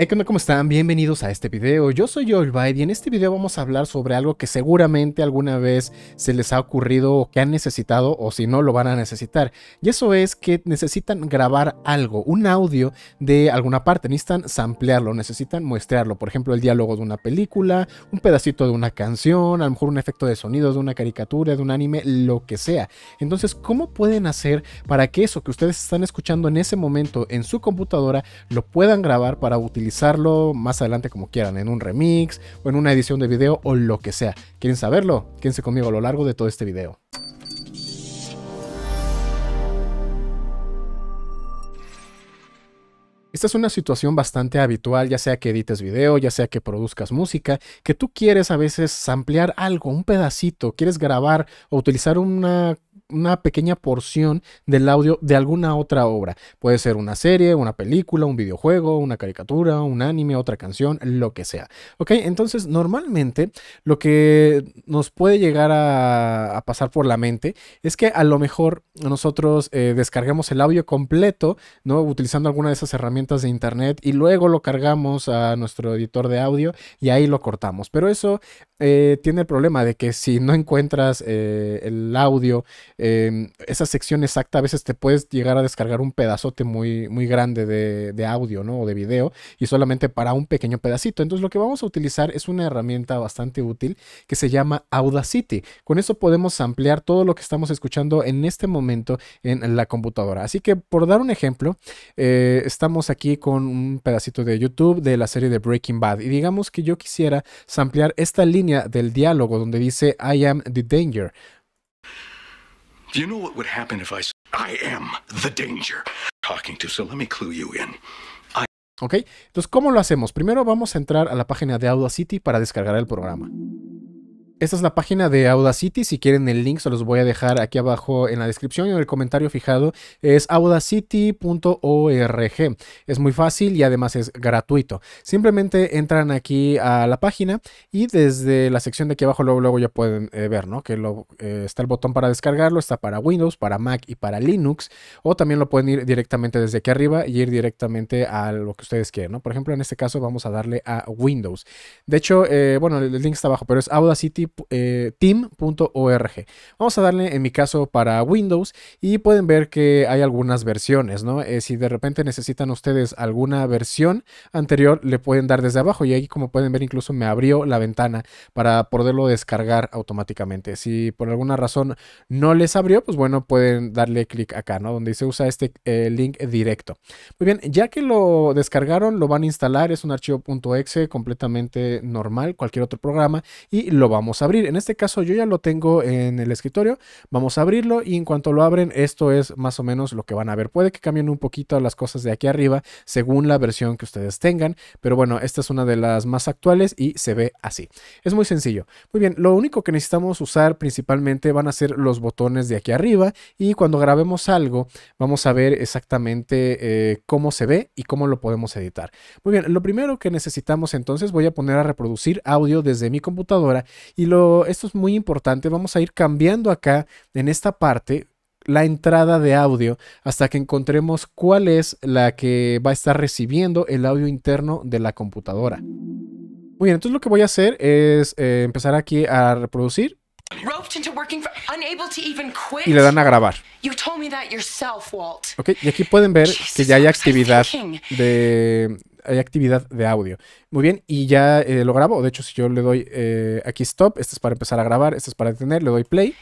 Hey, ¿cómo están? Bienvenidos a este video. Yo soy Baid y en este video vamos a hablar sobre algo que seguramente alguna vez se les ha ocurrido o que han necesitado o si no lo van a necesitar. Y eso es que necesitan grabar algo, un audio de alguna parte, necesitan samplearlo, necesitan muestrearlo, por ejemplo, el diálogo de una película, un pedacito de una canción, a lo mejor un efecto de sonido de una caricatura, de un anime, lo que sea. Entonces, ¿cómo pueden hacer para que eso que ustedes están escuchando en ese momento en su computadora lo puedan grabar para utilizar utilizarlo más adelante como quieran, en un remix o en una edición de video o lo que sea. ¿Quieren saberlo? Quédense conmigo a lo largo de todo este video. Esta es una situación bastante habitual, ya sea que edites video, ya sea que produzcas música, que tú quieres a veces ampliar algo, un pedacito, quieres grabar o utilizar una una pequeña porción del audio de alguna otra obra. Puede ser una serie, una película, un videojuego, una caricatura, un anime, otra canción, lo que sea. ¿Ok? Entonces, normalmente lo que nos puede llegar a, pasar por la mente es que a lo mejor nosotros eh, descargamos el audio completo, ¿no? Utilizando alguna de esas herramientas de internet y luego lo cargamos a nuestro editor de audio y ahí lo cortamos. Pero eso eh, tiene el problema de que si no encuentras eh, el audio Em, esa sección exacta a veces te puedes llegar a descargar un pedazote muy, muy grande de, audio ¿no? o de video y solamente para un pequeño pedacito. Entonces lo que vamos a utilizar es una herramienta bastante útil que se llama Audacity. Con eso podemos ampliar todo lo que estamos escuchando en este momento en la computadora. Así que por dar un ejemplo, eh, estamos aquí con un pedacito de YouTube de la serie de Breaking Bad y digamos que yo quisiera ampliar esta línea del diálogo donde dice I am the danger. Do you know what would happen if I I am the danger talking to, so let me clue you in. I... Ok, entonces, ¿cómo lo hacemos? Primero vamos a entrar a la página de Audacity para descargar el programa. Esta es la página de Audacity. Si quieren el link, se los voy a dejar aquí abajo en la descripción y en el comentario fijado. Es audacity.org. Es muy fácil y además es gratuito. Simplemente entran aquí a la página y desde la sección de aquí abajo luego, ya pueden eh, ver, ¿no? Que eh, está el botón para descargarlo, está para Windows, para Mac y para Linux. O también lo pueden ir directamente desde aquí arriba y ir directamente a lo que ustedes quieran ¿no? Por ejemplo, en este caso vamos a darle a Windows. De hecho, eh, bueno, el link está abajo, pero es audacity eh, team.org. Vamos a darle en mi caso para Windows y pueden ver que hay algunas versiones, ¿no? Eh, si de repente necesitan ustedes alguna versión anterior, le pueden dar desde abajo y ahí como pueden ver incluso me abrió la ventana para poderlo descargar automáticamente. Si por alguna razón no les abrió, pues bueno, pueden darle clic acá, ¿no? Donde se usa este eh, link directo. Muy bien, ya que lo descargaron, lo van a instalar, es un archivo .exe completamente normal, cualquier otro programa y lo vamos abrir. En este caso yo ya lo tengo en el escritorio. Vamos a abrirlo y en cuanto lo abren, esto es más o menos lo que van a ver. Puede que cambien un poquito las cosas de aquí arriba según la versión que ustedes tengan, pero bueno, esta es una de las más actuales y se ve así. Es muy sencillo. Muy bien, lo único que necesitamos usar principalmente van a ser los botones de aquí arriba y cuando grabemos algo vamos a ver exactamente eh, cómo se ve y cómo lo podemos editar. Muy bien, lo primero que necesitamos entonces voy a poner a reproducir audio desde mi computadora y esto es muy importante, vamos a ir cambiando acá en esta parte la entrada de audio hasta que encontremos cuál es la que va a estar recibiendo el audio interno de la computadora. Muy bien, entonces lo que voy a hacer es eh, empezar aquí a reproducir. Y le dan a grabar. Ok, y aquí pueden ver que ya hay actividad de, hay actividad de audio. Muy bien, y ya eh, lo grabo. De hecho, si yo le doy eh, aquí stop, esto es para empezar a grabar, esto es para detener, le doy play.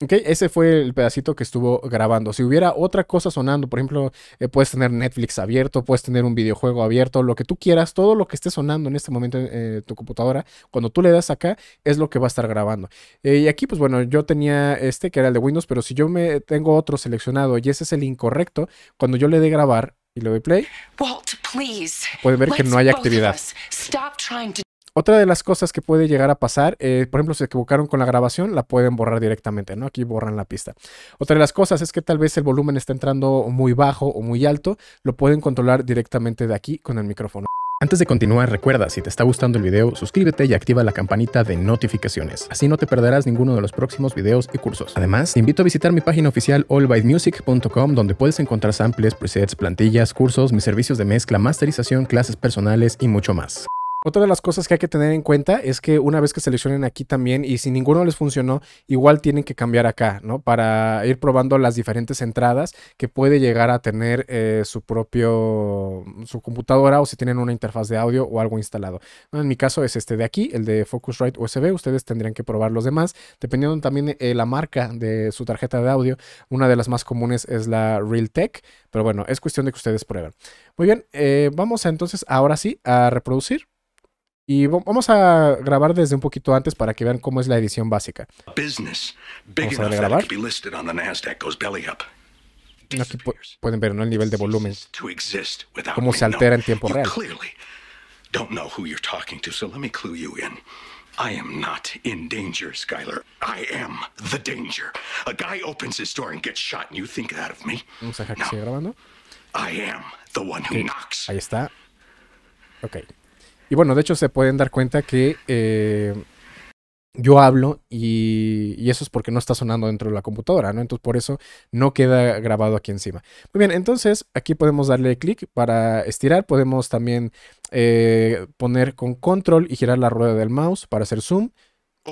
Ok, ese fue el pedacito que estuvo grabando. Si hubiera otra cosa sonando, por ejemplo, eh, puedes tener Netflix abierto, puedes tener un videojuego abierto, lo que tú quieras, todo lo que esté sonando en este momento en eh, tu computadora, cuando tú le das acá, es lo que va a estar grabando. Eh, y aquí, pues bueno, yo tenía este que era el de Windows, pero si yo me tengo otro seleccionado y ese es el incorrecto, cuando yo le dé grabar y le doy play, puede ver que no hay actividad. Otra de las cosas que puede llegar a pasar, eh, por ejemplo, si se equivocaron con la grabación, la pueden borrar directamente, ¿no? Aquí borran la pista. Otra de las cosas es que tal vez el volumen está entrando muy bajo o muy alto, lo pueden controlar directamente de aquí con el micrófono. Antes de continuar, recuerda, si te está gustando el video, suscríbete y activa la campanita de notificaciones. Así no te perderás ninguno de los próximos videos y cursos. Además, te invito a visitar mi página oficial allbymusic.com, donde puedes encontrar samples, presets, plantillas, cursos, mis servicios de mezcla, masterización, clases personales y mucho más. Otra de las cosas que hay que tener en cuenta es que una vez que seleccionen aquí también y si ninguno les funcionó, igual tienen que cambiar acá, ¿no? Para ir probando las diferentes entradas que puede llegar a tener eh, su propio, su computadora o si tienen una interfaz de audio o algo instalado. en mi caso es este de aquí, el de Focusrite USB. Ustedes tendrían que probar los demás, dependiendo también eh, la marca de su tarjeta de audio. Una de las más comunes es la Realtek, pero bueno, es cuestión de que ustedes prueben. Muy bien, eh, vamos entonces ahora sí a reproducir. Y vamos a grabar desde un poquito antes para que vean cómo es la edición básica. Vamos a grabar. Aquí pueden ver ¿no? el nivel de volumen, cómo se altera en tiempo real. Vamos a grabando. Ahí está. Okay. Y bueno, de hecho se pueden dar cuenta que eh, yo hablo y, eso es porque no está sonando dentro de la computadora, ¿no? Entonces por eso no queda grabado aquí encima. Muy bien, entonces aquí podemos darle clic para estirar, podemos también eh, poner con control y girar la rueda del mouse para hacer zoom.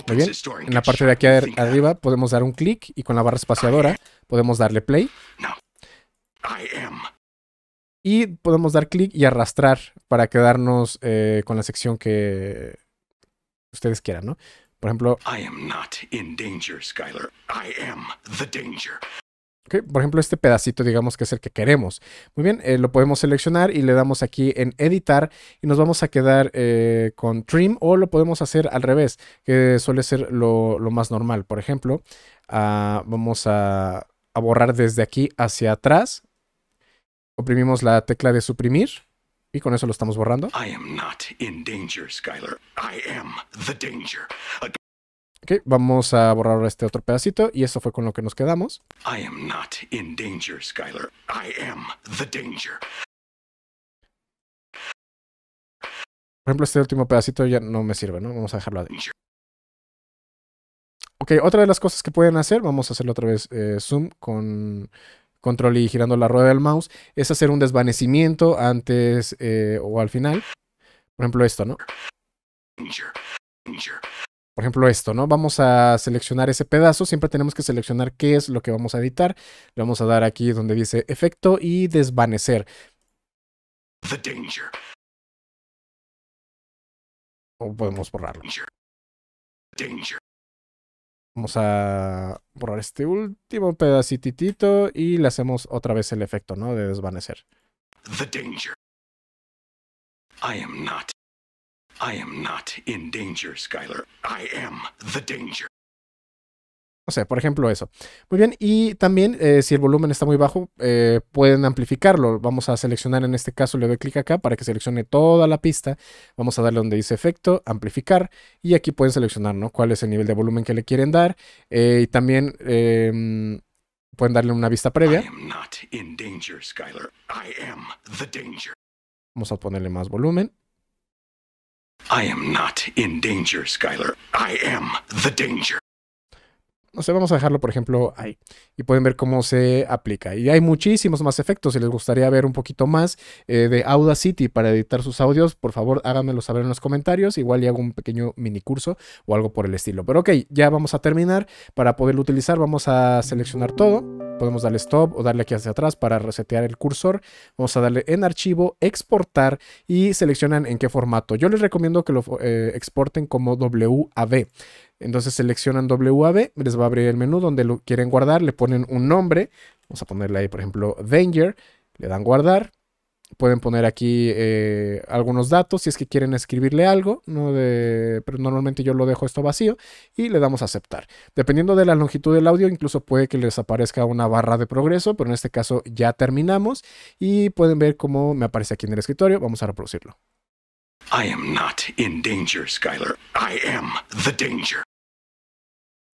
Muy bien, en la parte de aquí arriba podemos dar un clic y con la barra espaciadora podemos darle play. Y podemos dar clic y arrastrar para quedarnos eh, con la sección que ustedes quieran, ¿no? Por ejemplo. I por ejemplo, este pedacito, digamos que es el que queremos. Muy bien, eh, lo podemos seleccionar y le damos aquí en editar y nos vamos a quedar eh, con trim o lo podemos hacer al revés, que suele ser lo, más normal. Por ejemplo, ah, vamos a, borrar desde aquí hacia atrás Oprimimos la tecla de suprimir y con eso lo estamos borrando. Ok, vamos a borrar este otro pedacito y eso fue con lo que nos quedamos. Por ejemplo, este último pedacito ya no me sirve, ¿no? Vamos a dejarlo ahí. Ok, otra de las cosas que pueden hacer, vamos a hacerlo otra vez eh, zoom con control y girando la rueda del mouse, es hacer un desvanecimiento antes eh, o al final. Por ejemplo, esto, ¿no? Por ejemplo, esto, ¿no? Vamos a seleccionar ese pedazo. Siempre tenemos que seleccionar qué es lo que vamos a editar. Le vamos a dar aquí donde dice efecto y desvanecer. O podemos borrarlo. Vamos a borrar este último pedacitito y le hacemos otra vez el efecto, ¿no? De desvanecer. The danger. I am not. I am not in danger, Skylar. I am the danger. O sea, por ejemplo eso. Muy bien, y también eh, si el volumen está muy bajo, eh, pueden amplificarlo. Vamos a seleccionar en este caso, le doy clic acá para que seleccione toda la pista. Vamos a darle donde dice efecto, amplificar, y aquí pueden seleccionar ¿no? cuál es el nivel de volumen que le quieren dar. Eh, y también em, pueden darle una vista previa. Vamos a ponerle más volumen. I am not in danger, Skyler. I am the danger. No sé, vamos a dejarlo, por ejemplo, ahí. Y pueden ver cómo se aplica. Y hay muchísimos más efectos. Si les gustaría ver un poquito más eh, de Audacity para editar sus audios, por favor háganmelo saber en los comentarios. Igual y hago un pequeño mini curso o algo por el estilo. Pero ok, ya vamos a terminar. Para poderlo utilizar vamos a seleccionar todo. Podemos darle stop o darle aquí hacia atrás para resetear el cursor. Vamos a darle en archivo, exportar y seleccionan en qué formato. Yo les recomiendo que lo eh, exporten como WAV. Entonces seleccionan WAV, les va a abrir el menú donde lo quieren guardar, le ponen un nombre, vamos a ponerle ahí por ejemplo Danger, le dan guardar, pueden poner aquí eh, algunos datos si es que quieren escribirle algo, ¿no? de, pero normalmente yo lo dejo esto vacío y le damos a aceptar. Dependiendo de la longitud del audio, incluso puede que les aparezca una barra de progreso, pero en este caso ya terminamos y pueden ver cómo me aparece aquí en el escritorio, vamos a reproducirlo. I am not in danger, Skylar. I am the danger.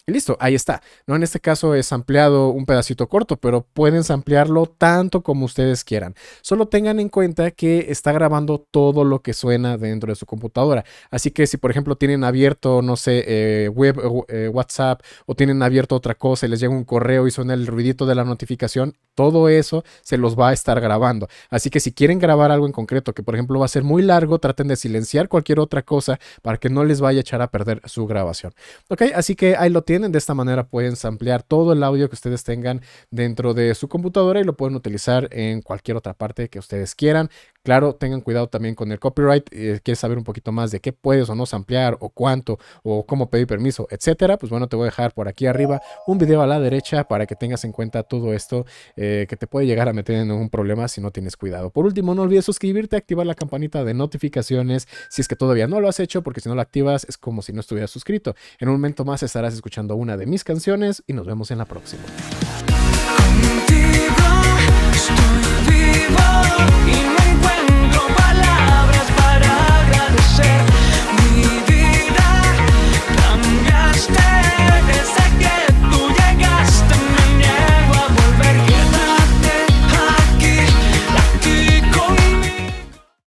Y listo, ahí está. ¿no? En este caso es ampliado un pedacito corto, pero pueden ampliarlo tanto como ustedes quieran. Solo tengan en cuenta que está grabando todo lo que suena dentro de su computadora. Así que si por ejemplo tienen abierto, no sé, eh, web, eh, eh, WhatsApp o tienen abierto otra cosa y les llega un correo y suena el ruidito de la notificación, todo eso se los va a estar grabando. Así que si quieren grabar algo en concreto que por ejemplo va a ser muy largo, traten de silenciar cualquier otra cosa para que no les vaya a echar a perder su grabación. Ok, así que ahí lo tienen de esta manera pueden ampliar todo el audio que ustedes tengan dentro de su computadora y lo pueden utilizar en cualquier otra parte que ustedes quieran. Claro, tengan cuidado también con el copyright. Eh, quieres saber un poquito más de qué puedes o no ampliar o cuánto o cómo pedir permiso, etcétera. Pues bueno, te voy a dejar por aquí arriba un video a la derecha para que tengas en cuenta todo esto eh, que te puede llegar a meter en un problema si no tienes cuidado. Por último, no olvides suscribirte, activar la campanita de notificaciones si es que todavía no lo has hecho, porque si no la activas es como si no estuvieras suscrito. En un momento más estarás escuchando una de mis canciones y nos vemos en la próxima.